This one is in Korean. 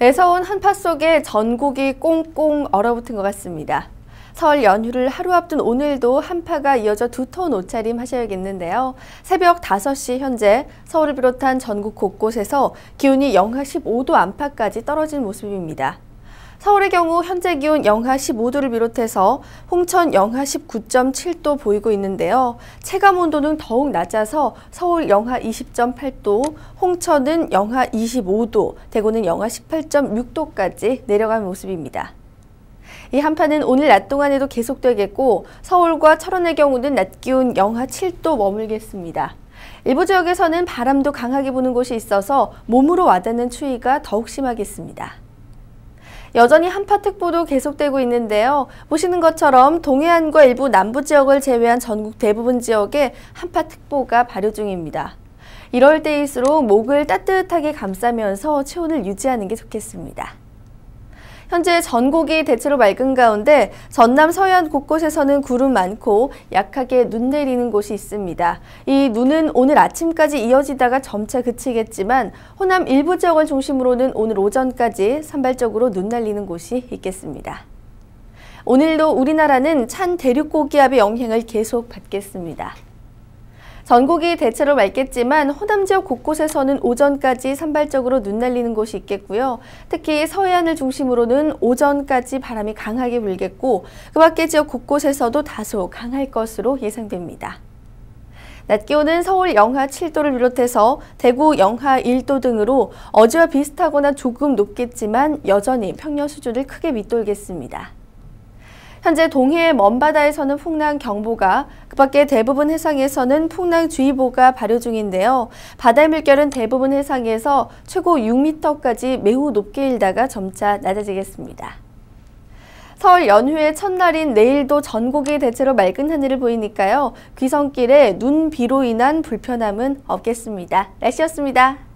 매서운 한파 속에 전국이 꽁꽁 얼어붙은 것 같습니다. 설 연휴를 하루 앞둔 오늘도 한파가 이어져 두터운 옷차림 하셔야겠는데요. 새벽 5시 현재 서울을 비롯한 전국 곳곳에서 기온이 영하 15도 안팎까지 떨어진 모습입니다. 서울의 경우 현재 기온 영하 15도를 비롯해서 홍천 영하 19.7도 보이고 있는데요. 체감 온도는 더욱 낮아서 서울 영하 20.8도, 홍천은 영하 25도, 대구는 영하 18.6도까지 내려간 모습입니다. 이 한파는 오늘 낮 동안에도 계속되겠고 서울과 철원의 경우는 낮 기온 영하 7도 머물겠습니다. 일부 지역에서는 바람도 강하게 부는 곳이 있어서 몸으로 와닿는 추위가 더욱 심하겠습니다. 여전히 한파 특보도 계속되고 있는데요. 보시는 것처럼 동해안과 일부 남부 지역을 제외한 전국 대부분 지역에 한파 특보가 발효 중입니다. 이럴 때일수록 목을 따뜻하게 감싸면서 체온을 유지하는 게 좋겠습니다. 현재 전국이 대체로 맑은 가운데 전남 서해안 곳곳에서는 구름 많고 약하게 눈 내리는 곳이 있습니다. 이 눈은 오늘 아침까지 이어지다가 점차 그치겠지만 호남 일부 지역을 중심으로는 오늘 오전까지 산발적으로 눈 날리는 곳이 있겠습니다. 오늘도 우리나라는 찬 대륙 고기압의 영향을 계속 받겠습니다. 전국이 대체로 맑겠지만 호남 지역 곳곳에서는 오전까지 산발적으로 눈 날리는 곳이 있겠고요. 특히 서해안을 중심으로는 오전까지 바람이 강하게 불겠고 그 밖의 지역 곳곳에서도 다소 강할 것으로 예상됩니다. 낮 기온은 서울 영하 7도를 비롯해서 대구 영하 1도 등으로 어제와 비슷하거나 조금 높겠지만 여전히 평년 수준을 크게 밑돌겠습니다. 현재 동해 먼바다에서는 풍랑 경보가, 그 밖에 대부분 해상에서는 풍랑주의보가 발효 중인데요. 바다 의 물결은 대부분 해상에서 최고 6m까지 매우 높게 일다가 점차 낮아지겠습니다. 설 연휴의 첫날인 내일도 전국이 대체로 맑은 하늘을 보이니까요. 귀성길에 눈 비로 인한 불편함은 없겠습니다. 날씨였습니다.